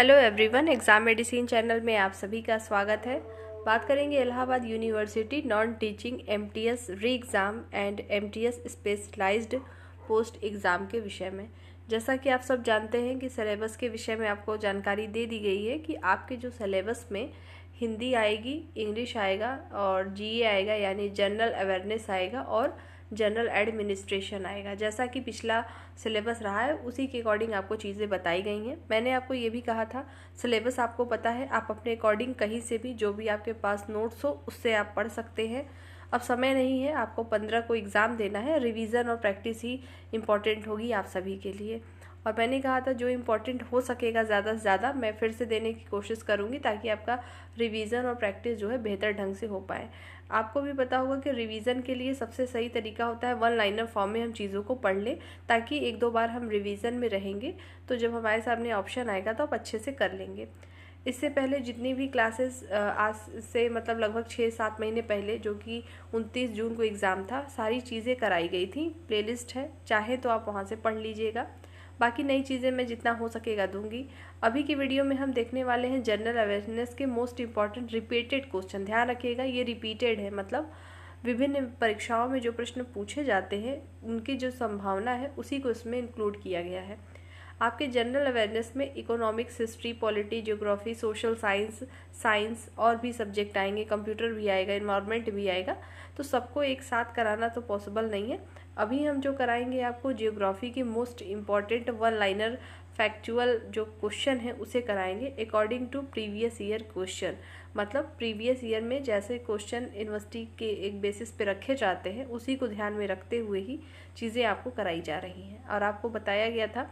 hello everyone exam medicine channel में आप सभी का स्वागत है बात करेंगे Allahabad university non teaching MTS re exam and MTS specialised post exam के विषय में जैसा कि आप सब जानते हैं कि सिलेबस के विषय में आपको जानकारी दे दी गई है कि आपके जो सिलेबस में हिंदी आएगी इंग्लिश आएगा और जी e आएगा यानी जनरल अवेयरनेस आएगा और जनरल एडमिनिस्ट्रेशन आएगा जैसा कि पिछला सिलेबस रहा है उसी के अकॉर्डिंग आपको चीज़ें बताई गई हैं मैंने आपको ये भी कहा था सिलेबस आपको पता है आप अपने अकॉर्डिंग कहीं से भी जो भी आपके पास नोट्स हो उससे आप पढ़ सकते हैं अब समय नहीं है आपको पंद्रह को एग्ज़ाम देना है रिवीजन और प्रैक्टिस ही इम्पॉर्टेंट होगी आप सभी के लिए और मैंने कहा था जो इम्पोर्टेंट हो सकेगा ज़्यादा से ज़्यादा मैं फिर से देने की कोशिश करूँगी ताकि आपका रिवीज़न और प्रैक्टिस जो है बेहतर ढंग से हो पाए आपको भी पता होगा कि रिवीजन के लिए सबसे सही तरीका होता है वन लाइनर फॉर्म में हम चीज़ों को पढ़ लें ताकि एक दो बार हम रिवीजन में रहेंगे तो जब हमारे सामने ऑप्शन आएगा तो आप अच्छे से कर लेंगे इससे पहले जितनी भी क्लासेस आज से मतलब लगभग छः सात महीने पहले जो कि 29 जून को एग्ज़ाम था सारी चीज़ें कराई गई थी प्लेलिस्ट है चाहे तो आप वहाँ से पढ़ लीजिएगा बाकी नई चीज़ें मैं जितना हो सकेगा दूंगी अभी की वीडियो में हम देखने वाले हैं जनरल अवेयरनेस के मोस्ट इंपॉर्टेंट रिपीटेड क्वेश्चन ध्यान रखिएगा ये रिपीटेड है मतलब विभिन्न परीक्षाओं में जो प्रश्न पूछे जाते हैं उनकी जो संभावना है उसी को इसमें इंक्लूड किया गया है आपके जनरल अवेयरनेस में economics history polity geography social science science और भी सब्जेक्ट आएंगे कंप्यूटर भी आएगा इन्वायरमेंट भी आएगा तो सबको एक साथ कराना तो पॉसिबल नहीं है अभी हम जो कराएंगे आपको जियोग्राफी की most important one liner factual जो क्वेश्चन है उसे कराएंगे according to previous year question मतलब प्रीवियस ईयर में जैसे क्वेश्चन यूनिवर्सिटी के एक बेसिस पे रखे जाते हैं उसी को ध्यान में रखते हुए ही चीज़ें आपको कराई जा रही हैं और आपको बताया गया था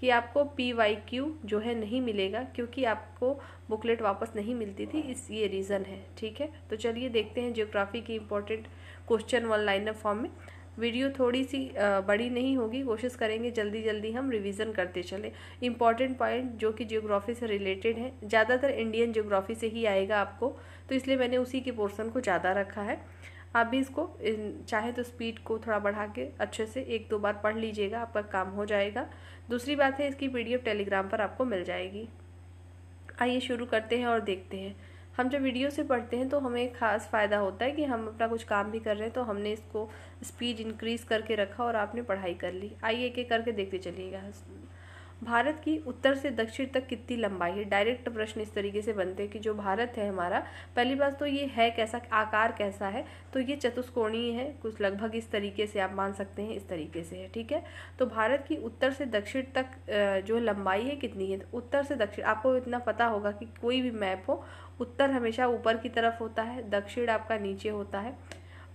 कि आपको पी वाई क्यू जो है नहीं मिलेगा क्योंकि आपको बुकलेट वापस नहीं मिलती थी इस ये रीज़न है ठीक है तो चलिए देखते हैं जियोग्राफी के important question one liner form में वीडियो थोड़ी सी बड़ी नहीं होगी कोशिश करेंगे जल्दी जल्दी हम रिवीजन करते चले इंपॉर्टेंट पॉइंट जो कि जियोग्राफी से रिलेटेड है ज़्यादातर इंडियन जियोग्राफी से ही आएगा आपको तो इसलिए मैंने उसी के पोर्सन को ज़्यादा रखा है आप भी इसको चाहे तो स्पीड को थोड़ा बढ़ा के अच्छे से एक दो बार पढ़ लीजिएगा आपका काम हो जाएगा दूसरी बात है इसकी पीडीएफ टेलीग्राम पर आपको मिल जाएगी आइए शुरू करते हैं और देखते हैं हम जब वीडियो से पढ़ते हैं तो हमें खास फ़ायदा होता है कि हम अपना कुछ काम भी कर रहे हैं तो हमने इसको स्पीड इंक्रीज़ करके रखा और आपने पढ़ाई कर ली आइए एक एक करके देखते चलिएगा भारत की उत्तर से दक्षिण तक कितनी लंबाई है डायरेक्ट प्रश्न इस तरीके से बनते हैं कि जो भारत है हमारा पहली बात तो ये है कैसा आकार कैसा है तो ये चतुष्कोणीय है कुछ लगभग इस तरीके से आप मान सकते हैं इस तरीके से है ठीक है तो भारत की उत्तर से दक्षिण तक जो लंबाई है कितनी है तो उत्तर से दक्षिण आपको इतना पता होगा कि कोई भी मैप हो उत्तर हमेशा ऊपर की तरफ होता है दक्षिण आपका नीचे होता है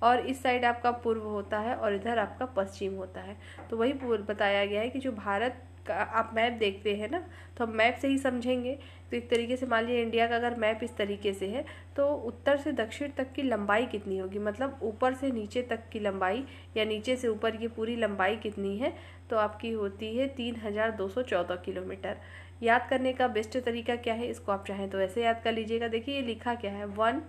और इस साइड आपका पूर्व होता है और इधर आपका पश्चिम होता है तो वही बताया गया है कि जो भारत आप मैप देखते हैं ना तो हम मैप से ही समझेंगे तो एक तरीके से मान लीजिए इंडिया का अगर मैप इस तरीके से है तो उत्तर से दक्षिण तक की लंबाई कितनी होगी मतलब ऊपर से नीचे तक की लंबाई या नीचे से ऊपर की पूरी लंबाई कितनी है तो आपकी होती है तीन हज़ार दो सौ चौदह किलोमीटर याद करने का बेस्ट तरीका क्या है इसको आप चाहें तो ऐसे याद कर लीजिएगा देखिए ये लिखा क्या है वन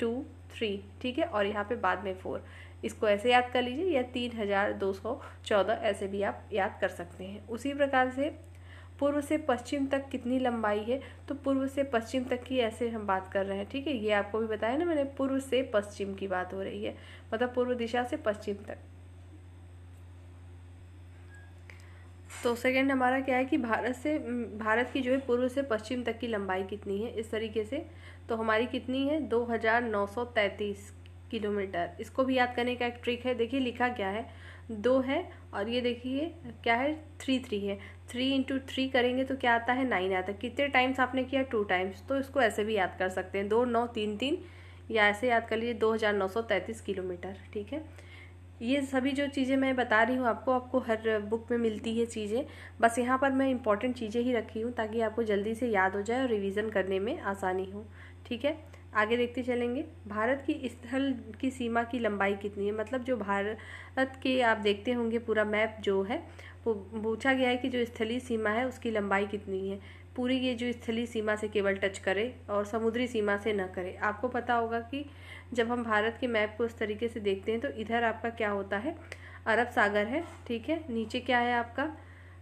टू थ्री ठीक है और यहाँ पे बाद में फोर इसको ऐसे याद कर लीजिए या तीन हज़ार दो सौ चौदह ऐसे भी आप याद कर सकते हैं उसी प्रकार से पूर्व से पश्चिम तक कितनी लंबाई है तो पूर्व से पश्चिम तक की ऐसे हम बात कर रहे हैं ठीक है ये आपको भी बताया ना मैंने पूर्व से पश्चिम की बात हो रही है मतलब पूर्व दिशा से पश्चिम तक तो सेकंड हमारा क्या है कि भारत से भारत की जो है पूर्व से पश्चिम तक की लंबाई कितनी है इस तरीके से तो हमारी कितनी है 2933 किलोमीटर इसको भी याद करने का एक ट्रिक है देखिए लिखा क्या है दो है और ये देखिए क्या है थ्री थ्री है थ्री इंटू थ्री करेंगे तो क्या आता है नाइन आता है कितने टाइम्स आपने किया टू टाइम्स तो इसको ऐसे भी याद कर सकते हैं दो नौ तीन तीन या ऐसे याद कर लीजिए दो हज़ार नौ सौ तैंतीस किलोमीटर ठीक है ये सभी जो चीज़ें मैं बता रही हूँ आपको आपको हर बुक में मिलती है चीज़ें बस यहाँ पर मैं इंपॉर्टेंट चीज़ें ही रखी हूँ ताकि आपको जल्दी से याद हो जाए और रिविज़न करने में आसानी हो ठीक है आगे देखते चलेंगे भारत की स्थल की सीमा की लंबाई कितनी है मतलब जो भारत के आप देखते होंगे पूरा मैप जो है वो पूछा गया है कि जो स्थलीय सीमा है उसकी लंबाई कितनी है पूरी ये जो स्थलीय सीमा से केवल टच करे और समुद्री सीमा से न करे आपको पता होगा कि जब हम भारत के मैप को उस तरीके से देखते हैं तो इधर आपका क्या होता है अरब सागर है ठीक है नीचे क्या है आपका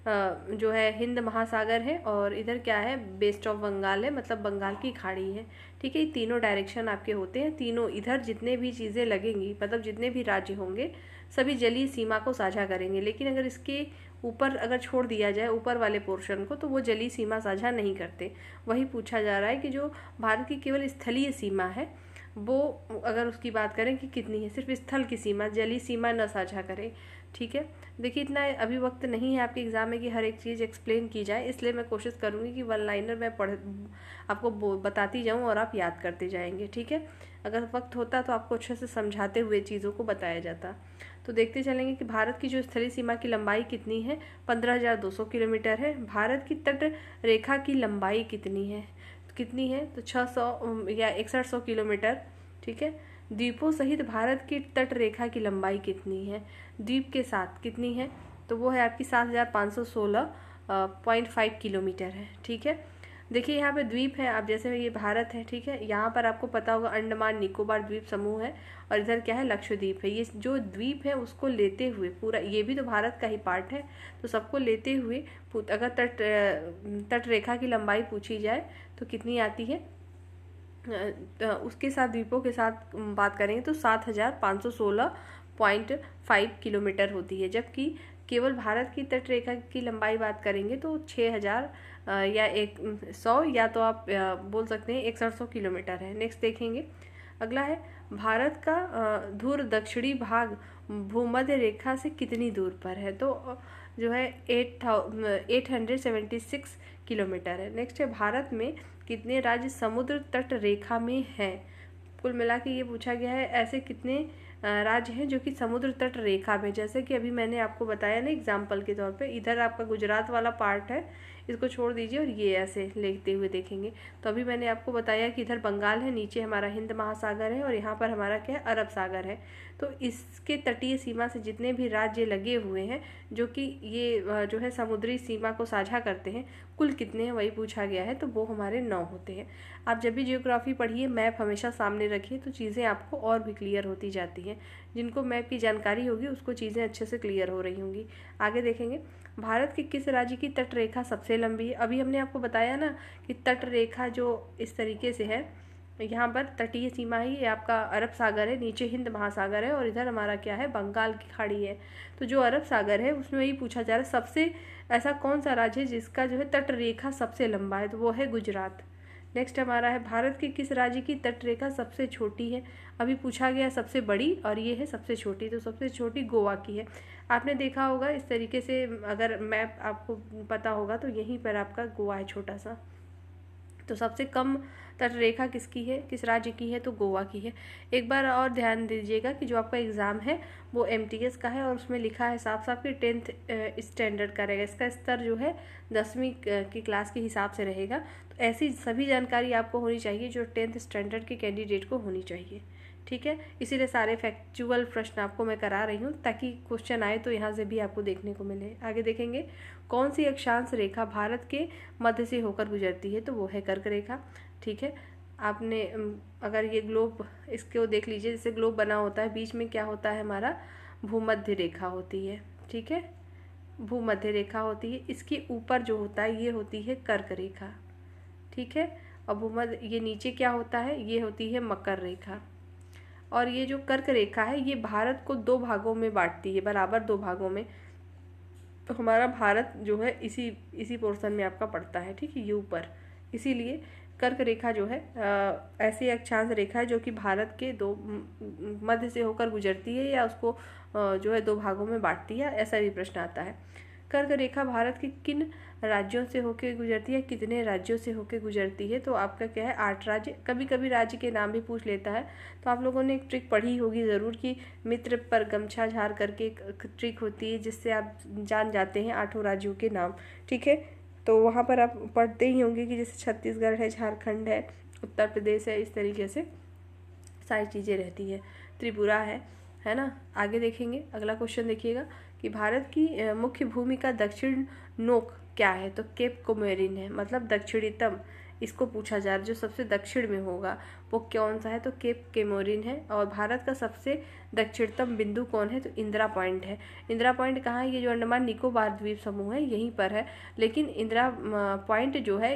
जो है हिंद महासागर है और इधर क्या है बेस्ट ऑफ बंगाल है मतलब बंगाल की खाड़ी है ठीक है ये तीनों डायरेक्शन आपके होते हैं तीनों इधर जितने भी चीज़ें लगेंगी मतलब जितने भी राज्य होंगे सभी जलीय सीमा को साझा करेंगे लेकिन अगर इसके ऊपर अगर छोड़ दिया जाए ऊपर वाले पोर्शन को तो वो जलीय सीमा साझा नहीं करते वही पूछा जा रहा है कि जो भारत की केवल स्थलीय सीमा है वो अगर उसकी बात करें कि कितनी है सिर्फ स्थल की सीमा जलीय सीमा न साझा करें ठीक है देखिए इतना अभी वक्त नहीं है आपके एग्ज़ाम में कि हर एक चीज़ एक्सप्लेन की जाए इसलिए मैं कोशिश करूँगी कि वन लाइनर मैं पढ़ आपको बताती जाऊँ और आप याद करते जाएंगे ठीक है अगर वक्त होता तो आपको अच्छे से समझाते हुए चीज़ों को बताया जाता तो देखते चलेंगे कि भारत की जो स्थलीय सीमा की लंबाई कितनी है पंद्रह किलोमीटर है भारत की तट रेखा की लंबाई कितनी है कितनी है तो छः या इकसठ किलोमीटर ठीक है द्वीपों सहित भारत की तट रेखा की लंबाई कितनी है द्वीप के साथ कितनी है तो वो है आपकी सात हज़ार पाँच सौ सोलह पॉइंट फाइव किलोमीटर है ठीक है देखिए यहाँ पे द्वीप है आप जैसे ये भारत है ठीक है यहाँ पर आपको पता होगा अंडमान निकोबार द्वीप समूह है और इधर क्या है लक्षद्वीप है ये जो द्वीप है उसको लेते हुए पूरा ये भी तो भारत का ही पार्ट है तो सबको लेते हुए अगर तट तट रेखा की लंबाई पूछी जाए तो कितनी आती है उसके साथ द्वीपों के साथ बात करेंगे तो सात हज़ार पाँच सौ सोलह पॉइंट फाइव किलोमीटर होती है जबकि केवल भारत की तटरेखा की लंबाई बात करेंगे तो छः हज़ार या एक सौ या तो आप बोल सकते हैं इकसठ सौ किलोमीटर है नेक्स्ट देखेंगे अगला है भारत का धूर दक्षिणी भाग भूमध्य रेखा से कितनी दूर पर है तो जो है eight eight hundred seventy six kilometre है नेक्स्ट है भारत में कितने राज्य समुद्र तट रेखा में हैं कुल मिला के ये पूछा गया है ऐसे कितने राज्य हैं जो कि समुद्र तट रेखा में जैसे कि अभी मैंने आपको बताया ना एग्जाम्पल के तौर पे इधर आपका गुजरात वाला पार्ट है इसको छोड़ दीजिए और ये ऐसे लेते हुए देखेंगे तो अभी मैंने आपको बताया कि इधर बंगाल है नीचे हमारा हिंद महासागर है और यहाँ पर हमारा क्या अरब सागर है तो इसके तटीय सीमा से जितने भी राज्य लगे हुए हैं जो कि ये जो है समुद्री सीमा को साझा करते हैं कुल कितने हैं वही पूछा गया है तो वो हमारे नौ होते हैं आप जब भी जियोग्राफी पढ़िए मैप हमेशा सामने रखिए तो चीज़ें आपको और भी क्लियर होती जाती हैं जिनको मैप की जानकारी होगी उसको चीज़ें अच्छे से क्लियर हो रही होंगी आगे देखेंगे भारत के किस राज्य की तटरेखा सबसे लंबी है अभी हमने आपको बताया ना कि तटरेखा जो इस तरीके से है तो यहाँ पर तटीय सीमा ही ये आपका अरब सागर है नीचे हिंद महासागर है और इधर हमारा क्या है बंगाल की खाड़ी है तो जो अरब सागर है उसमें यही पूछा जा रहा है सबसे ऐसा कौन सा राज्य है जिसका जो है तट रेखा सबसे लंबा है तो वो है गुजरात नेक्स्ट हमारा है भारत के किस राज्य की तट रेखा सबसे छोटी है अभी पूछा गया सबसे बड़ी और ये है सबसे छोटी तो सबसे छोटी गोवा की है आपने देखा होगा इस तरीके से अगर मैप आपको पता होगा तो यहीं पर आपका गोवा है छोटा सा तो सबसे कम तट रेखा किसकी है किस राज्य की है तो गोवा की है एक बार और ध्यान दीजिएगा कि जो आपका एग्ज़ाम है वो एम का है और उसमें लिखा है साफ साफ कि टेंथ स्टैंडर्ड का रहेगा इसका स्तर जो है दसवीं की क्लास के हिसाब से रहेगा तो ऐसी सभी जानकारी आपको होनी चाहिए जो टेंथ स्टैंडर्ड के कैंडिडेट को होनी चाहिए ठीक है इसीलिए सारे फैक्चुअल प्रश्न आपको मैं करा रही हूँ ताकि क्वेश्चन आए तो यहाँ से भी आपको देखने को मिले आगे देखेंगे कौन सी अक्षांश रेखा भारत के मध्य से होकर गुजरती है तो वो है कर्क रेखा ठीक है आपने अगर ये ग्लोब इसको देख लीजिए जैसे ग्लोब बना होता है बीच में क्या होता है हमारा भूमध्य रेखा होती है ठीक है भूमध्य रेखा होती है इसके ऊपर जो होता है ये होती है कर्क रेखा ठीक है और भूमध्य ये नीचे क्या होता है ये होती है मकर रेखा और ये जो कर्क रेखा है ये भारत को दो भागों में बांटती है बराबर दो भागों में तो हमारा भारत जो है इसी इसी पोर्शन में आपका पड़ता है ठीक है ये ऊपर इसीलिए कर्क रेखा जो है ऐसी अक्षांश रेखा है जो कि भारत के दो मध्य से होकर गुजरती है या उसको जो है दो भागों में बांटती है ऐसा भी प्रश्न आता है कर्क रेखा भारत के किन राज्यों से होकर गुजरती है कितने राज्यों से होकर गुजरती है तो आपका क्या है आठ राज्य कभी कभी राज्य के नाम भी पूछ लेता है तो आप लोगों ने एक ट्रिक पढ़ी होगी ज़रूर कि मित्र पर गमछा झार करके एक ट्रिक होती है जिससे आप जान जाते हैं आठों राज्यों के नाम ठीक है तो वहाँ पर आप पढ़ते ही होंगे कि जैसे छत्तीसगढ़ है झारखंड है उत्तर प्रदेश है इस तरीके से सारी चीज़ें रहती है त्रिपुरा है है ना आगे देखेंगे अगला क्वेश्चन देखिएगा कि भारत की मुख्य भूमि का दक्षिण नोक क्या है तो केप कोमेरिन है मतलब दक्षिणतम इसको पूछा जा रहा है जो सबसे दक्षिण में होगा वो कौन सा है तो केप केमोरिन है और भारत का सबसे दक्षिणतम बिंदु कौन है तो इंदिरा पॉइंट है इंदिरा पॉइंट कहाँ है ये जो अंडमान निकोबार द्वीप समूह है यहीं पर है लेकिन इंदिरा पॉइंट जो है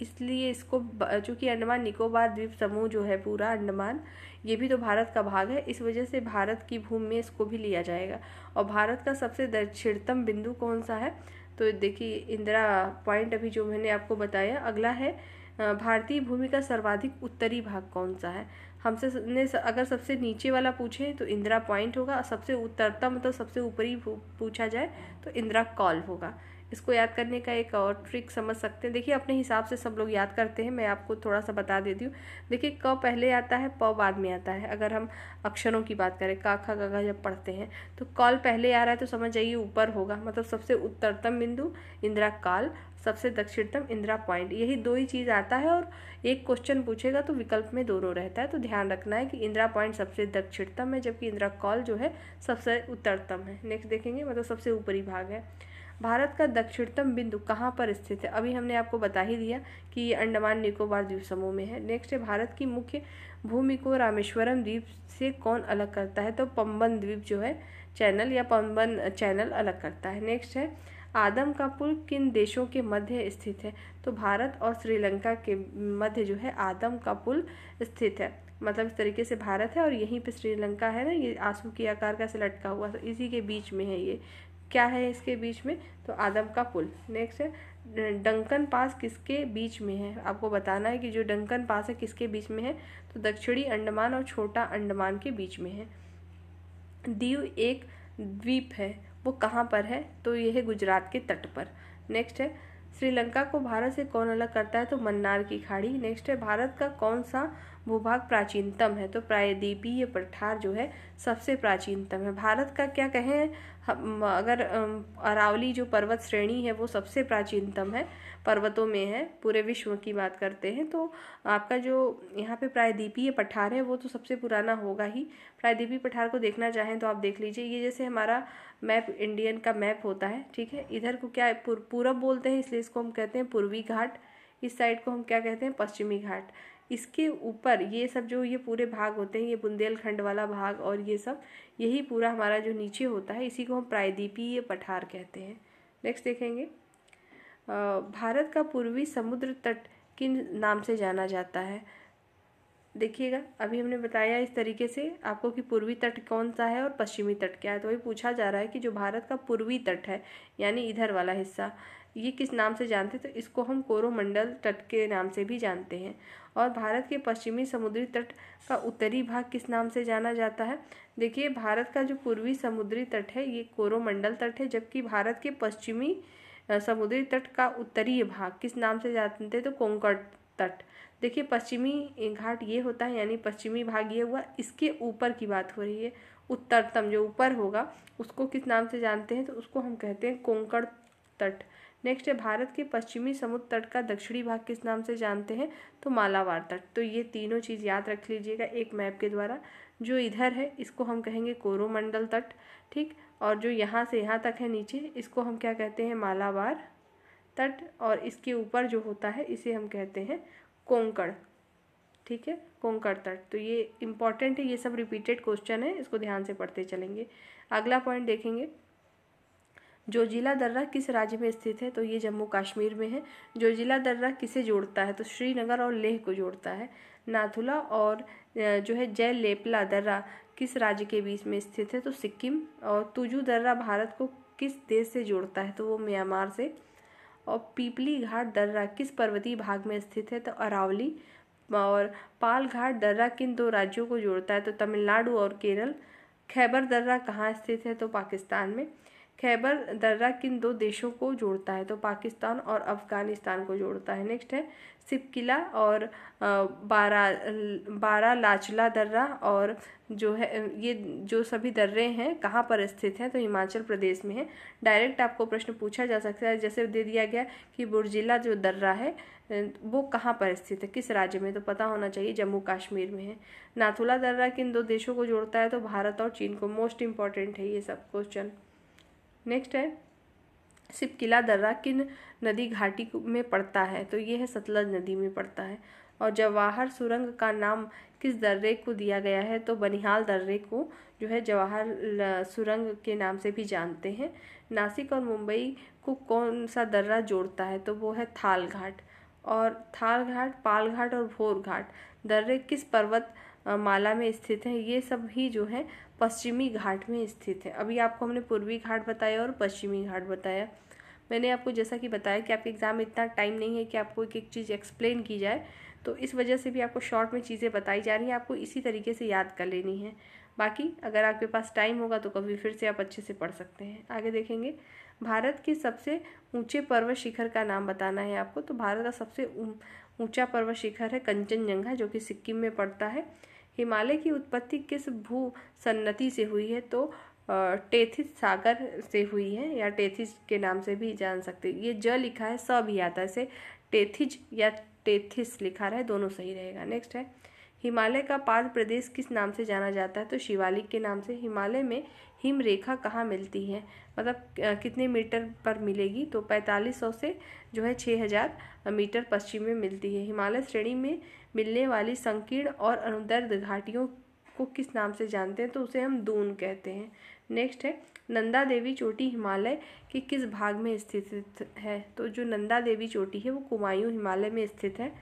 इसलिए इसको चूँकि अंडमान निकोबार द्वीप समूह जो है पूरा अंडमान ये भी तो भारत का भाग है इस वजह से भारत की भूमि में इसको भी लिया जाएगा और भारत का सबसे दक्षिणतम बिंदु कौन सा है तो देखिए इंदिरा पॉइंट अभी जो मैंने आपको बताया अगला है भारतीय भूमि का सर्वाधिक उत्तरी भाग कौन सा है हमसे ने अगर सबसे नीचे वाला पूछे तो इंदिरा पॉइंट होगा और सबसे उत्तरता मतलब सबसे ऊपरी पूछा जाए तो इंदिरा कॉल होगा इसको याद करने का एक और ट्रिक समझ सकते हैं देखिए अपने हिसाब से सब लोग याद करते हैं मैं आपको थोड़ा सा बता देती हूँ देखिए क पहले आता है प बाद में आता है अगर हम अक्षरों की बात करें का खा गगा जब पढ़ते हैं तो कॉल पहले आ रहा है तो समझ जाइए ऊपर होगा मतलब सबसे उत्तरतम बिंदु इंदिरा काल सबसे दक्षिणतम इंदिरा पॉइंट यही दो ही चीज़ आता है और एक क्वेश्चन पूछेगा तो विकल्प में दोनों रहता है तो ध्यान रखना है कि इंदिरा पॉइंट सबसे दक्षिणतम है जबकि इंदिरा कॉल जो है सबसे उत्तरतम है नेक्स्ट देखेंगे मतलब सबसे ऊपरी भाग है भारत का दक्षिणतम बिंदु कहाँ पर स्थित है अभी हमने आपको बता ही दिया कि ये अंडमान निकोबार द्वीप समूह में है नेक्स्ट है भारत की मुख्य भूमि को रामेश्वरम द्वीप से कौन अलग करता है तो पम्बन द्वीप जो है चैनल या पम्बन चैनल अलग करता है नेक्स्ट है आदम का पुल किन देशों के मध्य स्थित है तो भारत और श्रीलंका के मध्य जो है आदम का पुल स्थित है मतलब इस तरीके से भारत है और यहीं पे श्रीलंका है ना ये आंसू के आकार का से लटका हुआ इसी के बीच में है ये क्या है इसके बीच में तो आदम का पुल नेक्स्ट है डंकन पास किसके बीच में है आपको बताना है कि जो डंकन पास है किसके बीच में है तो दक्षिणी अंडमान और छोटा अंडमान के बीच में है दीव एक द्वीप है वो कहाँ पर है तो यह है गुजरात के तट पर नेक्स्ट है श्रीलंका को भारत से कौन अलग करता है तो मन्नार की खाड़ी नेक्स्ट है भारत का कौन सा भूभाग प्राचीनतम है तो प्रायद्वीपीय पठार जो है सबसे प्राचीनतम है भारत का क्या कहें हम अगर अरावली जो पर्वत श्रेणी है वो सबसे प्राचीनतम है पर्वतों में है पूरे विश्व की बात करते हैं तो आपका जो यहाँ पे प्रायद्वीपीय पठार है वो तो सबसे पुराना होगा ही प्रायद्वीपीय पठार को देखना चाहें तो आप देख लीजिए ये जैसे हमारा मैप इंडियन का मैप होता है ठीक है इधर को क्या पूरब बोलते हैं इसलिए इसको हम कहते हैं पूर्वी घाट इस साइड को हम क्या कहते हैं पश्चिमी घाट इसके ऊपर ये सब जो ये पूरे भाग होते हैं ये बुंदेलखंड वाला भाग और ये सब यही पूरा हमारा जो नीचे होता है इसी को हम प्रायद्वीपीय पठार कहते हैं नेक्स्ट देखेंगे भारत का पूर्वी समुद्र तट किन नाम से जाना जाता है देखिएगा अभी हमने बताया इस तरीके से आपको कि पूर्वी तट कौन सा है और पश्चिमी तट क्या है तो वही पूछा जा रहा है कि जो भारत का पूर्वी तट है यानी इधर वाला हिस्सा ये किस नाम से जानते हैं तो इसको हम कोरोमंडल तट के नाम से भी जानते हैं और भारत के पश्चिमी समुद्री तट का उत्तरी भाग किस नाम से जाना जाता है देखिए भारत का जो पूर्वी समुद्री तट है ये कोरोमंडल तट है जबकि भारत के पश्चिमी समुद्री तट का उत्तरीय भाग किस नाम से जानते हैं तो कोंकण तट देखिए पश्चिमी घाट ये होता है यानी पश्चिमी भाग ये हुआ इसके ऊपर की बात हो रही है उत्तरतम जो ऊपर होगा उसको किस नाम से जानते हैं तो उसको हम कहते हैं कोंकण तट नेक्स्ट है भारत के पश्चिमी समुद्र तट का दक्षिणी भाग किस नाम से जानते हैं तो मालावार तट तो ये तीनों चीज़ याद रख लीजिएगा एक मैप के द्वारा जो इधर है इसको हम कहेंगे कोरोमंडल तट ठीक और जो यहाँ से यहाँ तक है नीचे इसको हम क्या कहते हैं मालावार तट और इसके ऊपर जो होता है इसे हम कहते हैं कोंकण ठीक है कोंकण तट तो ये इम्पॉर्टेंट है ये सब रिपीटेड क्वेश्चन है इसको ध्यान से पढ़ते चलेंगे अगला पॉइंट देखेंगे जिला दर्रा किस राज्य में स्थित है तो ये जम्मू कश्मीर में है जोजिला दर्रा किसे जोड़ता है तो श्रीनगर और लेह को जोड़ता है नाथुला और जो है जय लेपला दर्रा किस राज्य के बीच में स्थित है तो सिक्किम और तुजू दर्रा भारत को किस देश से जोड़ता है तो वो म्यांमार से और पीपली घाट दर्रा किस पर्वतीय भाग में स्थित है तो अरावली और पालघाट दर्रा किन दो राज्यों को जोड़ता है तो तमिलनाडु और केरल खैबर दर्रा कहाँ स्थित है तो पाकिस्तान में खैबर दर्रा किन दो देशों को जोड़ता है तो पाकिस्तान और अफ़गानिस्तान को जोड़ता है नेक्स्ट है सिपक़िला और बारा बारा लाचला दर्रा और जो है ये जो सभी दर्रे हैं कहाँ पर स्थित हैं तो हिमाचल प्रदेश में है डायरेक्ट आपको प्रश्न पूछा जा सकता है जैसे दे दिया गया कि बुरजिला जो दर्रा है वो कहाँ पर स्थित है किस राज्य में तो पता होना चाहिए जम्मू कश्मीर में है नाथुला दर्रा किन दो देशों को जोड़ता है तो भारत और चीन को मोस्ट इम्पॉर्टेंट है ये सब क्वेश्चन नेक्स्ट है सिप किला दर्रा किन नदी घाटी में पड़ता है तो ये है सतलज नदी में पड़ता है और जवाहर सुरंग का नाम किस दर्रे को दिया गया है तो बनिहाल दर्रे को जो है जवाहर सुरंग के नाम से भी जानते हैं नासिक और मुंबई को कौन सा दर्रा जोड़ता है तो वो है थाल घाट और थाल घाट पाल घाट और भोर घाट दर्रे किस पर्वत माला में स्थित है ये सब ही जो है पश्चिमी घाट में स्थित है अभी आपको हमने पूर्वी घाट बताया और पश्चिमी घाट बताया मैंने आपको जैसा कि बताया कि आपके एग्ज़ाम में इतना टाइम नहीं है कि आपको एक एक चीज़ एक्सप्लेन की जाए तो इस वजह से भी आपको शॉर्ट में चीज़ें बताई जा रही हैं आपको इसी तरीके से याद कर लेनी है बाकी अगर आपके पास टाइम होगा तो कभी फिर से आप अच्छे से पढ़ सकते हैं आगे देखेंगे भारत के सबसे ऊंचे पर्वत शिखर का नाम बताना है आपको तो भारत का सबसे ऊंचा पर्वत शिखर है कंचनजंगा जो कि सिक्किम में पड़ता है हिमालय की उत्पत्ति किस भू सन्नति से हुई है तो टेथिस सागर से हुई है या टेथिस के नाम से भी जान सकते ये ज लिखा है स भी आता है इसे टेथिज या टेथिस लिखा रहा है दोनों सही रहेगा नेक्स्ट है हिमालय का पाद प्रदेश किस नाम से जाना जाता है तो शिवालिक के नाम से हिमालय में हिम रेखा कहाँ मिलती है मतलब कितने मीटर पर मिलेगी तो 4500 से जो है 6000 मीटर पश्चिम में मिलती है हिमालय श्रेणी में मिलने वाली संकीर्ण और अनुदर्द घाटियों को किस नाम से जानते हैं तो उसे हम दून कहते हैं नेक्स्ट है नंदा देवी चोटी हिमालय के किस भाग में स्थित है तो जो नंदा देवी चोटी है वो कुमायूं हिमालय में स्थित है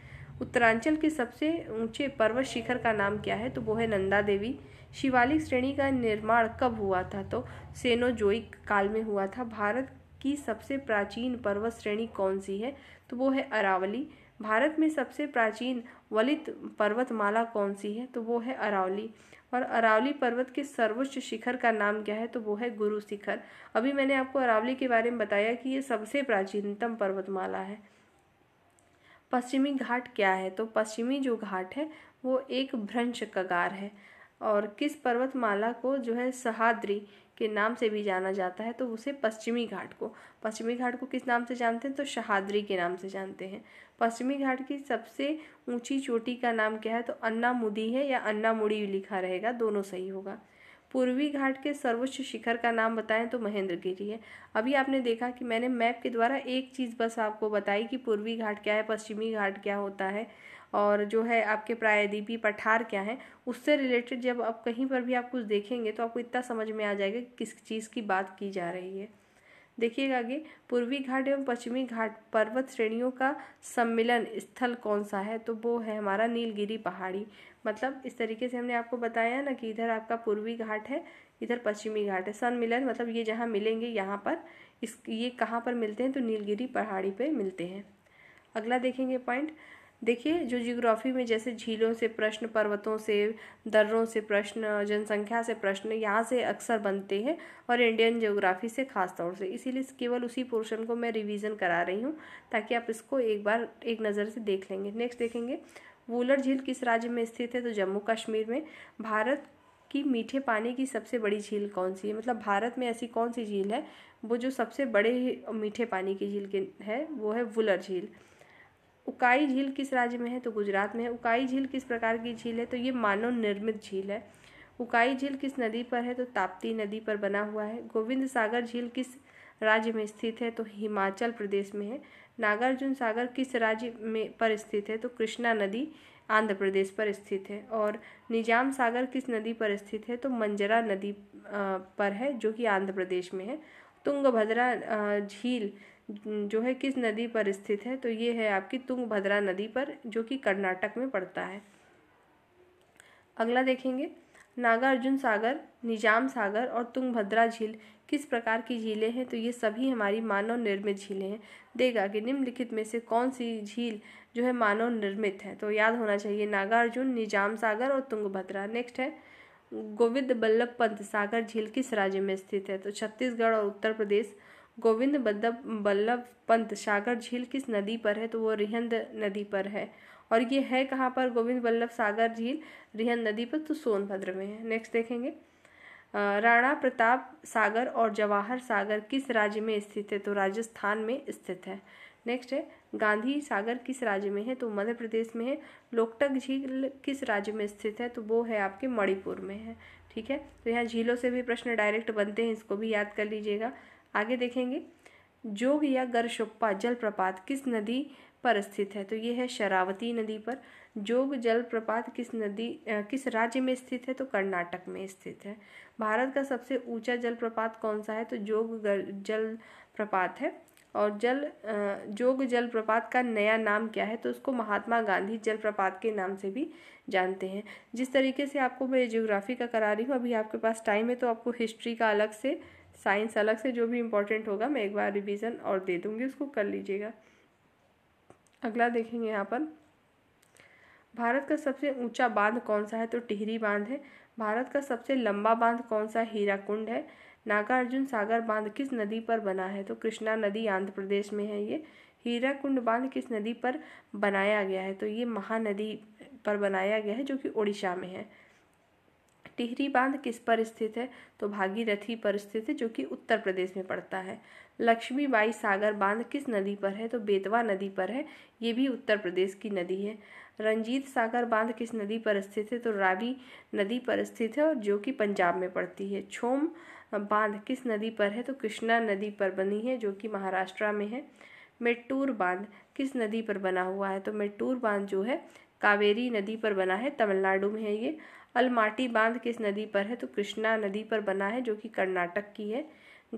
उत्तरांचल के सबसे ऊंचे पर्वत शिखर का नाम क्या है तो वो है नंदा देवी शिवालिक श्रेणी का निर्माण कब हुआ था तो सेनोजोइक काल में हुआ था भारत की सबसे प्राचीन पर्वत श्रेणी कौन सी है तो वो है अरावली भारत में सबसे प्राचीन वलित पर्वतमाला कौन सी है तो वो है अरावली और अरावली पर्वत के सर्वोच्च शिखर का नाम क्या है तो वो है गुरु शिखर अभी मैंने आपको अरावली के बारे में बताया कि ये सबसे प्राचीनतम पर्वतमाला है पश्चिमी घाट क्या है तो पश्चिमी जो घाट है वो एक भ्रंश कगार है और किस पर्वतमाला को जो है सहाद्री के नाम से भी जाना जाता है तो उसे पश्चिमी घाट को पश्चिमी घाट को किस नाम से जानते हैं तो शहादरी के नाम से जानते हैं पश्चिमी घाट की सबसे ऊंची चोटी का नाम क्या है तो अन्ना मुदी है या अन्ना मुड़ी लिखा रहेगा दोनों सही होगा पूर्वी घाट के सर्वोच्च शिखर का नाम बताएं तो महेंद्रगिरी है अभी आपने देखा कि मैंने मैप के द्वारा एक चीज़ बस आपको बताई कि पूर्वी घाट क्या है पश्चिमी घाट क्या होता है और जो है आपके प्रायदीपी पठार क्या हैं उससे रिलेटेड जब आप कहीं पर भी आप कुछ देखेंगे तो आपको इतना समझ में आ जाएगा कि किस चीज़ की बात की जा रही है देखिएगा आगे पूर्वी घाट एवं पश्चिमी घाट पर्वत श्रेणियों का सम्मिलन स्थल कौन सा है तो वो है हमारा नीलगिरी पहाड़ी मतलब इस तरीके से हमने आपको बताया ना कि इधर आपका पूर्वी घाट है इधर पश्चिमी घाट है सम्मिलन मतलब ये जहाँ मिलेंगे यहाँ पर इस ये कहाँ पर मिलते हैं तो नीलगिरी पहाड़ी पर मिलते हैं अगला देखेंगे पॉइंट देखिए जो जियोग्राफी में जैसे झीलों से प्रश्न पर्वतों से दर्रों से प्रश्न जनसंख्या से प्रश्न यहाँ से अक्सर बनते हैं और इंडियन जियोग्राफी से खास तौर से इसीलिए केवल उसी पोर्शन को मैं रिवीजन करा रही हूँ ताकि आप इसको एक बार एक नज़र से देख लेंगे नेक्स्ट देखेंगे वूलर झील किस राज्य में स्थित है तो जम्मू कश्मीर में भारत की मीठे पानी की सबसे बड़ी झील कौन सी है मतलब भारत में ऐसी कौन सी झील है वो जो सबसे बड़े मीठे पानी की झील के है वो है वुलर झील उकाई झील किस राज्य में है तो गुजरात में है उकाई झील किस प्रकार की झील है तो ये मानव निर्मित झील है उकाई झील किस नदी पर है तो ताप्ती नदी पर बना हुआ है गोविंद सागर झील किस राज्य में स्थित है तो हिमाचल प्रदेश में है नागार्जुन सागर किस राज्य में पर स्थित है तो कृष्णा नदी आंध्र प्रदेश पर स्थित है और निजाम सागर किस नदी पर स्थित है तो मंजरा नदी पर है जो कि आंध्र प्रदेश में है तुंगभद्रा झील जो है किस नदी पर स्थित है तो ये है आपकी तुंगभद्रा नदी पर जो कि कर्नाटक में पड़ता है अगला देखेंगे नागार्जुन सागर निजाम सागर और तुंगभद्रा झील किस प्रकार की झीलें हैं तो ये सभी हमारी मानव निर्मित झीलें हैं देगा कि निम्नलिखित में से कौन सी झील जो है मानव निर्मित है तो याद होना चाहिए नागार्जुन निजाम सागर और तुंगभद्रा नेक्स्ट है गोविंद बल्लभ पंत सागर झील किस राज्य में स्थित है तो छत्तीसगढ़ और उत्तर प्रदेश गोविंद बल्लभ बल्लभ पंत सागर झील किस नदी पर है तो वो रिहंद नदी पर है और ये है कहाँ पर गोविंद बल्लभ सागर झील रिहंद नदी पर तो सोनभद्र में है नेक्स्ट देखेंगे राणा प्रताप सागर और जवाहर सागर किस राज्य में स्थित है तो राजस्थान में स्थित है नेक्स्ट है गांधी सागर किस राज्य में है तो मध्य प्रदेश में है लोकटक झील किस राज्य में स्थित है तो वो है आपके मणिपुर में है ठीक है तो यहाँ झीलों से भी प्रश्न डायरेक्ट बनते हैं इसको भी याद कर लीजिएगा आगे देखेंगे जोग या गरशुप्पा जलप्रपात किस नदी पर स्थित है तो ये है शरावती नदी पर जोग जलप्रपात किस नदी आ, किस राज्य में स्थित है तो कर्नाटक में स्थित है भारत का सबसे ऊंचा जलप्रपात कौन सा है तो जोग जल प्रपात है और जल जोग जलप्रपात का नया नाम क्या है तो उसको महात्मा गांधी जलप्रपात के नाम से भी जानते हैं जिस तरीके से आपको मैं ज्योग्राफी का करा रही हूँ अभी आपके पास टाइम है तो आपको हिस्ट्री का अलग से साइंस अलग से जो भी इम्पोर्टेंट होगा मैं एक बार रिवीजन और दे दूँगी उसको कर लीजिएगा अगला देखेंगे यहाँ पर भारत का सबसे ऊंचा बांध कौन सा है तो टिहरी बांध है भारत का सबसे लंबा बांध कौन सा हीराकुंड है नागार्जुन सागर बांध किस नदी पर बना है तो कृष्णा नदी आंध्र प्रदेश में है ये हीराकुंड बांध किस नदी पर बनाया गया है तो ये महानदी पर बनाया गया है जो कि उड़ीसा में है टिहरी बांध किस पर स्थित है तो भागीरथी पर स्थित है जो कि उत्तर प्रदेश में पड़ता है लक्ष्मीबाई सागर बांध किस नदी पर है तो बेतवा नदी पर है ये भी उत्तर प्रदेश की नदी है रंजीत सागर बांध किस नदी पर स्थित है तो रावी नदी पर स्थित है और जो कि पंजाब में पड़ती है छोम बांध किस नदी पर है तो कृष्णा नदी पर बनी है जो कि महाराष्ट्र में है मेट्टूर बांध किस नदी पर बना हुआ है तो मेट्टूर बांध जो है कावेरी नदी पर बना है तमिलनाडु में है ये अलमाटी बांध किस नदी पर है तो कृष्णा नदी पर बना है जो कि कर्नाटक की है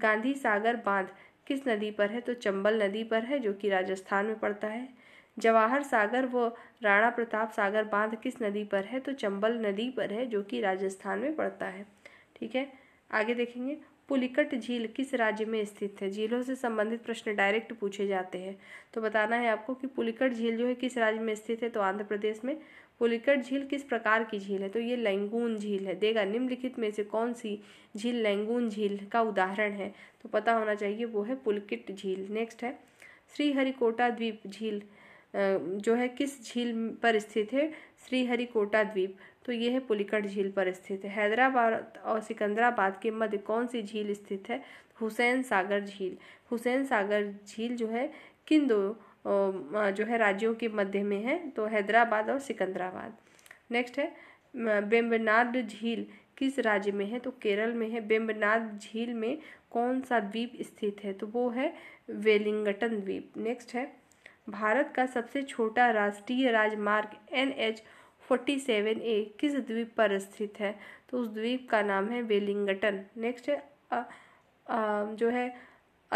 गांधी सागर बांध किस नदी पर है तो चंबल नदी पर है जो कि राजस्थान में पड़ता है जवाहर सागर व राणा प्रताप सागर बांध किस नदी पर है तो चंबल नदी पर है जो कि राजस्थान में पड़ता है ठीक है आगे देखेंगे पुलिकट झील किस राज्य में स्थित है झीलों से संबंधित प्रश्न डायरेक्ट पूछे जाते हैं तो बताना है आपको कि पुलिकट झील जो है किस राज्य में स्थित है तो आंध्र प्रदेश में पुलिकट झील किस प्रकार की झील है तो ये लैंगून झील है देगा निम्नलिखित में से कौन सी झील लैंगून झील का उदाहरण है तो पता होना चाहिए वो है पुलकिट झील नेक्स्ट है श्रीहरिकोटा द्वीप झील जो है किस झील पर स्थित है श्रीहरिकोटा द्वीप तो ये है पुलिकट झील पर स्थित है हैदराबाद और सिकंदराबाद के मध्य कौन सी झील स्थित है हुसैन सागर झील हुसैन सागर झील जो है किन दो जो है राज्यों के मध्य में है तो हैदराबाद और सिकंदराबाद नेक्स्ट है बेम्बनाड झील किस राज्य में है तो केरल में है बेम्बनाड झील में कौन सा द्वीप स्थित है तो वो है वेलिंगटन द्वीप नेक्स्ट है भारत का सबसे छोटा राष्ट्रीय राजमार्ग N H forty seven A किस द्वीप पर स्थित है तो उस द्वीप का नाम है वेलिंगटन नेक्स्ट है आ, आ, जो है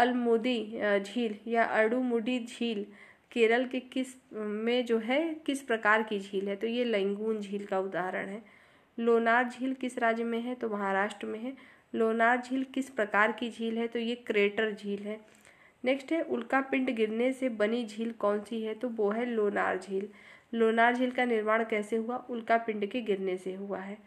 अलमुदी झील या अड़ुमुडी झील केरल के किस में जो है किस प्रकार की झील है तो ये लैंगून झील का उदाहरण है लोनार झील किस राज्य में है तो महाराष्ट्र में है लोनार झील किस प्रकार की झील है तो ये क्रेटर झील है नेक्स्ट है उल्का पिंड गिरने से बनी झील कौन सी है तो वो है लोनार झील लोनार झील का निर्माण कैसे हुआ उल्का पिंड के गिरने से हुआ है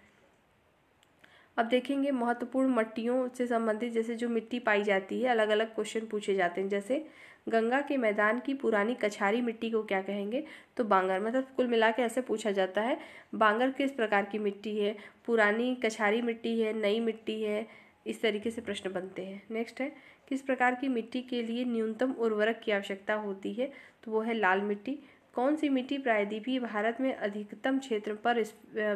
अब देखेंगे महत्वपूर्ण मट्टियों से संबंधित जैसे जो मिट्टी पाई जाती है अलग अलग क्वेश्चन पूछे जाते हैं जैसे गंगा के मैदान की पुरानी कछारी मिट्टी को क्या कहेंगे तो बांगर मतलब कुल मिला के ऐसे पूछा जाता है बांगर किस प्रकार की मिट्टी है पुरानी कछारी मिट्टी है नई मिट्टी है इस तरीके से प्रश्न बनते हैं नेक्स्ट है किस प्रकार की मिट्टी के लिए न्यूनतम उर्वरक की आवश्यकता होती है तो वो है लाल मिट्टी कौन सी मिट्टी प्रायद्वीपीय भारत में अधिकतम क्षेत्र पर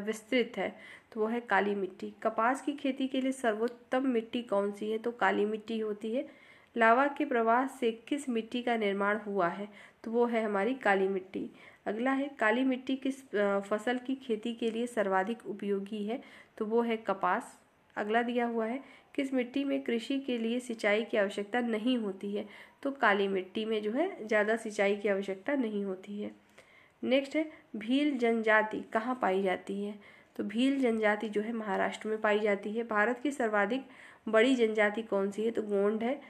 विस्तृत है तो वो है काली मिट्टी कपास की खेती के लिए सर्वोत्तम मिट्टी कौन सी है तो काली मिट्टी होती है लावा के प्रवाह से किस मिट्टी का निर्माण हुआ है तो वो है हमारी काली मिट्टी अगला है काली मिट्टी किस फसल की खेती के लिए सर्वाधिक उपयोगी है तो वो है कपास अगला दिया हुआ है किस मिट्टी में कृषि के लिए सिंचाई की आवश्यकता नहीं होती है तो काली मिट्टी में जो है ज़्यादा सिंचाई की आवश्यकता नहीं होती है नेक्स्ट है भील जनजाति कहाँ पाई जाती है तो भील जनजाति जो है महाराष्ट्र में पाई जाती है भारत की सर्वाधिक बड़ी जनजाति कौन सी है तो गोंड है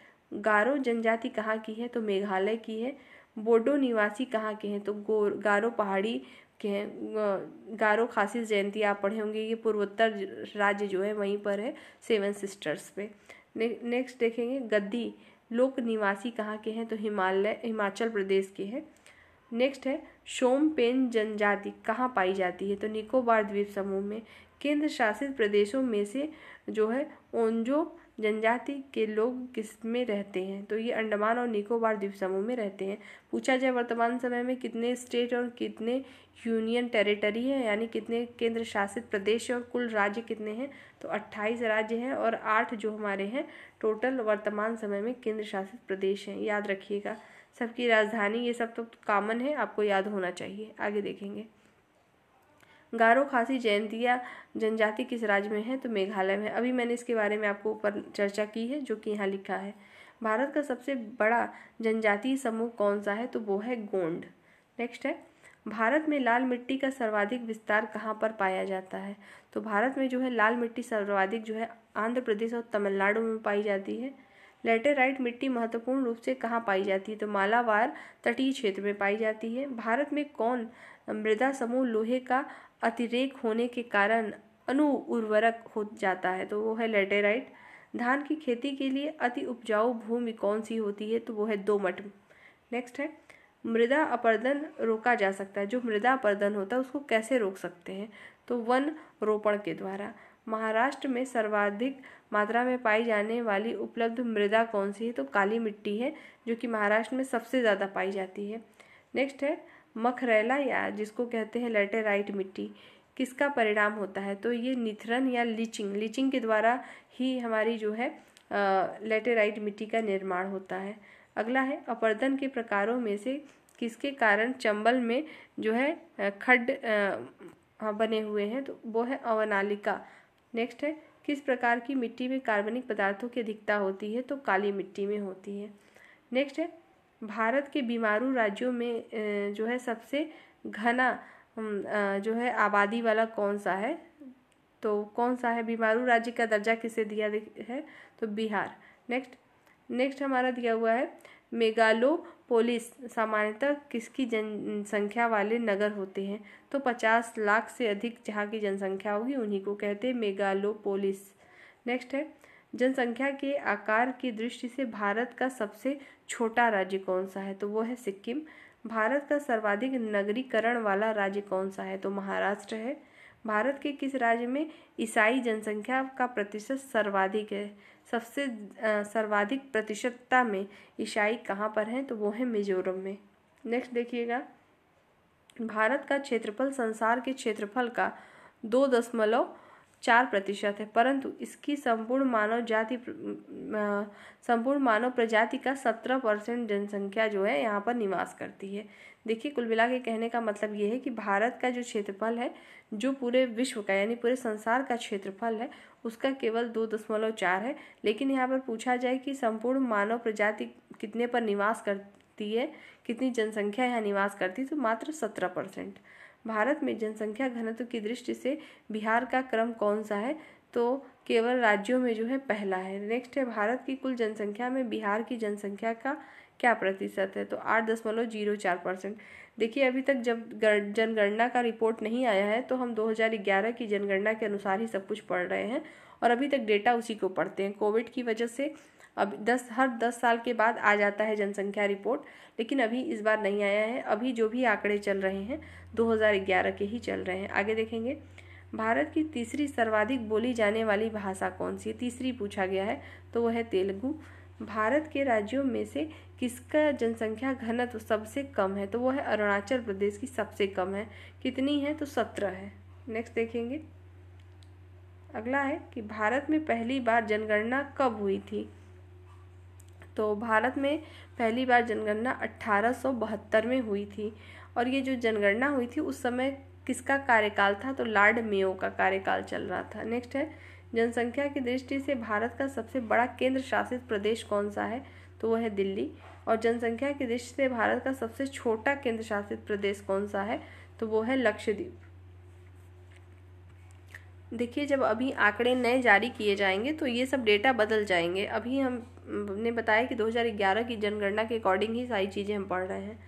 गारो जनजाति कहाँ की है तो मेघालय की है बोडो निवासी कहाँ के हैं तो गो गारो पहाड़ी के गारो खासिस जयंती आप पढ़े होंगे ये पूर्वोत्तर राज्य जो है वहीं पर है सेवन सिस्टर्स पे ने, नेक्स्ट देखेंगे गद्दी लोक निवासी कहाँ के हैं तो हिमालय हिमाचल प्रदेश के हैं नेक्स्ट है शोमपेन जनजाति कहाँ पाई जाती है तो निकोबार द्वीप समूह में केंद्र शासित प्रदेशों में से जो है ओंजो जनजाति के लोग किस में रहते हैं तो ये अंडमान और निकोबार द्वीप समूह में रहते हैं पूछा जाए वर्तमान समय में कितने स्टेट और कितने यूनियन टेरिटरी है यानी कितने केंद्र शासित प्रदेश और कुल राज्य कितने हैं तो 28 राज्य हैं और आठ जो हमारे हैं टोटल वर्तमान समय में केंद्र शासित प्रदेश हैं याद रखिएगा सबकी राजधानी ये सब तो कॉमन है आपको याद होना चाहिए आगे देखेंगे गारो खासी जयंतिया जनजाति किस राज्य में है तो मेघालय में अभी मैंने इसके बारे में आपको ऊपर चर्चा की है जो कि यहाँ लिखा है भारत का सबसे बड़ा जनजातीय समूह कौन सा है तो वो है गोंड नेक्स्ट है भारत में लाल मिट्टी का सर्वाधिक विस्तार कहाँ पर पाया जाता है तो भारत में जो है लाल मिट्टी सर्वाधिक जो है आंध्र प्रदेश और तमिलनाडु में पाई जाती है लेटेराइट मिट्टी महत्वपूर्ण रूप से कहाँ पाई जाती है तो मालावार तटीय क्षेत्र में पाई जाती है भारत में कौन मृदा समूह लोहे का अतिरेक होने के कारण अनुउर्वरक हो जाता है तो वो है लेटेराइट धान की खेती के लिए अति उपजाऊ भूमि कौन सी होती है तो वो है दो मठ नेक्स्ट है मृदा अपर्दन रोका जा सकता है जो मृदा अपर्दन होता है उसको कैसे रोक सकते हैं तो वन रोपण के द्वारा महाराष्ट्र में सर्वाधिक मात्रा में पाई जाने वाली उपलब्ध मृदा कौन सी है तो काली मिट्टी है जो कि महाराष्ट्र में सबसे ज़्यादा पाई जाती है नेक्स्ट है मखरेला या जिसको कहते हैं लेटेराइट मिट्टी किसका परिणाम होता है तो ये निथरन या लीचिंग लीचिंग के द्वारा ही हमारी जो है लेटेराइट मिट्टी का निर्माण होता है अगला है अपर्दन के प्रकारों में से किसके कारण चंबल में जो है खड्ड हाँ, बने हुए हैं तो वो है अवनालिका नेक्स्ट है किस प्रकार की मिट्टी में कार्बनिक पदार्थों की अधिकता होती है तो काली मिट्टी में होती है नेक्स्ट है भारत के बीमारू राज्यों में जो है सबसे घना जो है आबादी वाला कौन सा है तो कौन सा है बीमारू राज्य का दर्जा किसे दिया है तो बिहार नेक्स्ट नेक्स्ट हमारा दिया हुआ है मेगालोपोलिस सामान्यतः किसकी जनसंख्या वाले नगर होते हैं तो पचास लाख से अधिक जहाँ की जनसंख्या होगी उन्हीं को कहते हैं मेगालोपोलिस नेक्स्ट है जनसंख्या के आकार की दृष्टि से भारत का सबसे छोटा राज्य कौन सा है तो वो है सिक्किम भारत का सर्वाधिक नगरीकरण वाला राज्य कौन सा है तो महाराष्ट्र है भारत के किस राज्य में ईसाई जनसंख्या का प्रतिशत सर्वाधिक है सबसे सर्वाधिक प्रतिशतता में ईसाई कहाँ पर है तो वो है मिजोरम में नेक्स्ट देखिएगा भारत का क्षेत्रफल संसार के क्षेत्रफल का दो दशमलव चार प्रतिशत है परंतु इसकी संपूर्ण मानव जाति संपूर्ण मानव प्रजाति का सत्रह परसेंट जनसंख्या जो है यहाँ पर निवास करती है देखिए कुल मिला के कहने का मतलब ये है कि भारत का जो क्षेत्रफल है जो पूरे विश्व का यानी पूरे संसार का क्षेत्रफल है उसका केवल दो दशमलव चार है लेकिन यहाँ पर पूछा जाए कि संपूर्ण मानव प्रजाति कितने पर निवास करती है कितनी जनसंख्या यहाँ निवास करती है तो मात्र सत्रह परसेंट भारत में जनसंख्या घनत्व की दृष्टि से बिहार का क्रम कौन सा है तो केवल राज्यों में जो है पहला है नेक्स्ट है भारत की कुल जनसंख्या में बिहार की जनसंख्या का क्या प्रतिशत है तो आठ दशमलव जीरो चार परसेंट देखिए अभी तक जब जनगणना का रिपोर्ट नहीं आया है तो हम 2011 की जनगणना के अनुसार ही सब कुछ पढ़ रहे हैं और अभी तक डेटा उसी को पढ़ते हैं कोविड की वजह से अब दस हर दस साल के बाद आ जाता है जनसंख्या रिपोर्ट लेकिन अभी इस बार नहीं आया है अभी जो भी आंकड़े चल रहे हैं 2011 के ही चल रहे हैं आगे देखेंगे भारत की तीसरी सर्वाधिक बोली जाने वाली भाषा कौन सी है तीसरी पूछा गया है तो वह है तेलुगु भारत के राज्यों में से किसका जनसंख्या घनत्व सबसे कम है तो वो है अरुणाचल प्रदेश की सबसे कम है कितनी है तो सत्रह है नेक्स्ट देखेंगे अगला है कि भारत में पहली बार जनगणना कब हुई थी तो भारत में पहली बार जनगणना अट्ठारह में हुई थी और ये जो जनगणना हुई थी उस समय किसका कार्यकाल था तो लॉर्ड मेयो का कार्यकाल चल रहा था नेक्स्ट है जनसंख्या की दृष्टि से भारत का सबसे बड़ा केंद्र शासित प्रदेश कौन सा है तो वह है दिल्ली और जनसंख्या की दृष्टि से भारत का सबसे छोटा केंद्र शासित प्रदेश कौन सा है तो वो है लक्षद्वीप देखिए जब अभी आंकड़े नए जारी किए जाएंगे तो ये सब डेटा बदल जाएंगे अभी हम ने बताया कि 2011 की जनगणना के अकॉर्डिंग ही सारी चीज़ें हम पढ़ रहे हैं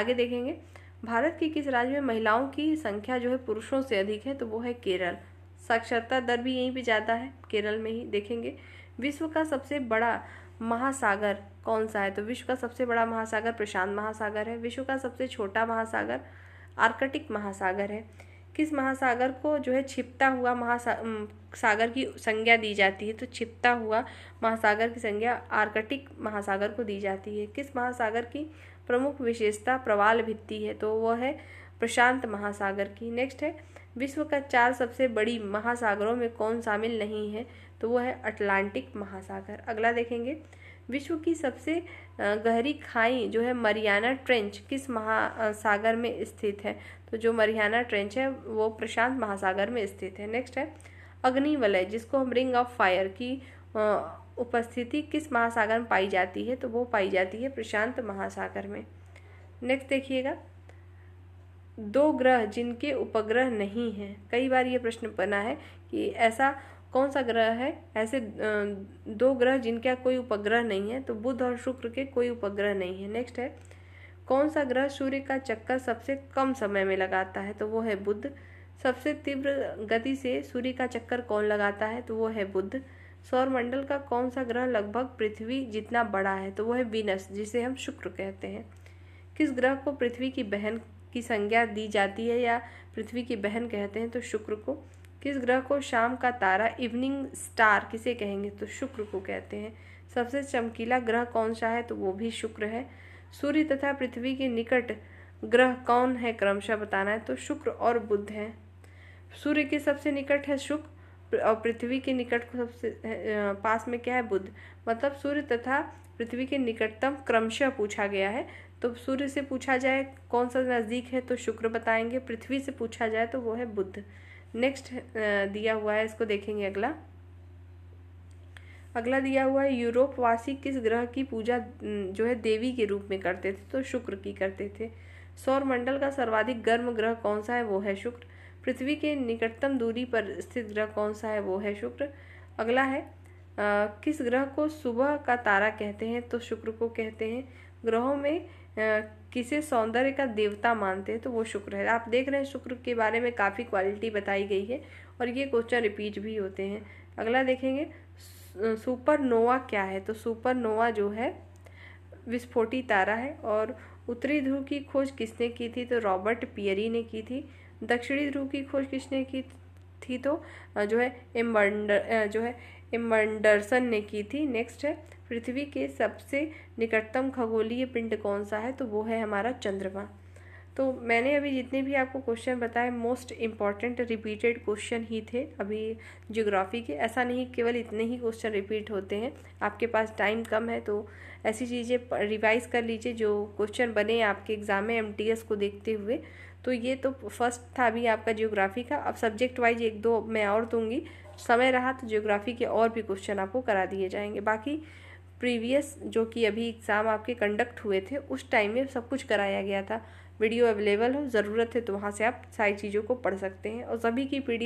आगे देखेंगे भारत के किस राज्य में महिलाओं की संख्या जो है पुरुषों से अधिक है तो वो है केरल साक्षरता दर भी यहीं पे ज़्यादा है केरल में ही देखेंगे विश्व का सबसे बड़ा महासागर कौन सा है तो विश्व का सबसे बड़ा महासागर प्रशांत महासागर है विश्व का सबसे छोटा महासागर आर्कटिक महासागर है किस महासागर को जो है छिपता हुआ महासा सागर की संज्ञा दी जाती है तो छिपता हुआ महासागर की संज्ञा आर्कटिक महासागर को दी जाती है किस महासागर की प्रमुख विशेषता प्रवाल भित्ति है तो वह है प्रशांत महासागर की नेक्स्ट है विश्व का चार सबसे बड़ी महासागरों में कौन शामिल नहीं है तो वह है अटलांटिक महासागर अगला देखेंगे विश्व की सबसे गहरी खाई जो है मरियाना ट्रेंच किस महासागर में स्थित है तो जो मरियाना ट्रेंच है वो प्रशांत महासागर में स्थित है नेक्स्ट है अग्नि वलय जिसको हम रिंग ऑफ फायर की उपस्थिति किस महासागर में पाई जाती है तो वो पाई जाती है प्रशांत महासागर में नेक्स्ट देखिएगा दो ग्रह जिनके उपग्रह नहीं हैं कई बार ये प्रश्न बना है कि ऐसा कौन सा ग्रह है ऐसे दो ग्रह जिनका कोई उपग्रह नहीं है तो बुध और शुक्र के कोई उपग्रह नहीं है नेक्स्ट है कौन सा ग्रह सूर्य का चक्कर सबसे कम समय में लगाता है तो वो है बुध सबसे तीव्र गति से सूर्य का चक्कर कौन लगाता है तो वो है बुद्ध सौर मंडल का कौन सा ग्रह लगभग पृथ्वी जितना बड़ा है तो वो है वीनस जिसे हम शुक्र कहते हैं किस ग्रह को पृथ्वी की बहन की संज्ञा दी जाती है या पृथ्वी की बहन कहते हैं तो शुक्र को किस ग्रह को शाम का तारा इवनिंग स्टार किसे कहेंगे तो शुक्र को कहते हैं सबसे चमकीला ग्रह कौन सा है तो वो भी शुक्र है सूर्य तथा पृथ्वी के निकट ग्रह कौन है क्रमशः बताना है तो शुक्र और बुध हैं सूर्य के सबसे निकट है शुक्र और पृथ्वी के निकट सबसे पास में क्या है बुध मतलब सूर्य तथा पृथ्वी के निकटतम क्रमशः पूछा गया है तो सूर्य से पूछा जाए कौन सा नज़दीक है तो शुक्र बताएंगे पृथ्वी से पूछा जाए तो वो है बुध नेक्स्ट दिया हुआ है इसको देखेंगे अगला अगला दिया हुआ है यूरोप वासी किस ग्रह की पूजा जो है देवी के रूप में करते थे तो शुक्र की करते थे सौर मंडल का सर्वाधिक गर्म ग्रह कौन सा है वो है शुक्र पृथ्वी के निकटतम दूरी पर स्थित ग्रह कौन सा है वो है शुक्र अगला है आ, किस ग्रह को सुबह का तारा कहते हैं तो शुक्र को कहते हैं ग्रहों में आ, किसे सौंदर्य का देवता मानते हैं तो वो शुक्र है आप देख रहे हैं शुक्र के बारे में काफ़ी क्वालिटी बताई गई है और ये क्वेश्चन रिपीट भी होते हैं अगला देखेंगे सुपरनोवा क्या है तो सुपरनोवा जो है विस्फोटी तारा है और उत्तरी ध्रुव की खोज किसने की थी तो रॉबर्ट पियरी ने की थी दक्षिणी ध्रुव की खोज किसने की थी तो जो है एम्बंडर जो है एम्बंडरसन ने की थी नेक्स्ट है पृथ्वी के सबसे निकटतम खगोलीय पिंड कौन सा है तो वो है हमारा चंद्रमा तो मैंने अभी जितने भी आपको क्वेश्चन बताए मोस्ट इम्पॉर्टेंट रिपीटेड क्वेश्चन ही थे अभी जियोग्राफी के ऐसा नहीं केवल इतने ही क्वेश्चन रिपीट होते हैं आपके पास टाइम कम है तो ऐसी चीज़ें रिवाइज़ कर लीजिए जो क्वेश्चन बने आपके एग्ज़ाम में एम को देखते हुए तो ये तो फर्स्ट था अभी आपका जियोग्राफी का अब सब्जेक्ट वाइज एक दो मैं और दूंगी समय रहा तो जियोग्राफी के और भी क्वेश्चन आपको करा दिए जाएंगे बाकी प्रीवियस जो कि अभी एग्ज़ाम आपके कंडक्ट हुए थे उस टाइम में सब कुछ कराया गया था वीडियो अवेलेबल हो ज़रूरत है तो वहाँ से आप सारी चीज़ों को पढ़ सकते हैं और सभी की पी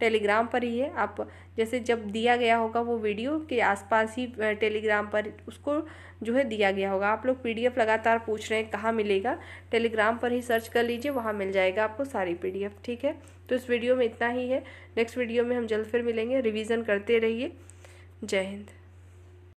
टेलीग्राम पर ही है आप जैसे जब दिया गया होगा वो वीडियो के आसपास ही टेलीग्राम पर उसको जो है दिया गया होगा आप लोग पी लगातार पूछ रहे हैं कहाँ मिलेगा टेलीग्राम पर ही सर्च कर लीजिए वहाँ मिल जाएगा आपको सारी पी ठीक है तो इस वीडियो में इतना ही है नेक्स्ट वीडियो में हम जल्द फिर मिलेंगे रिविज़न करते रहिए जय हिंद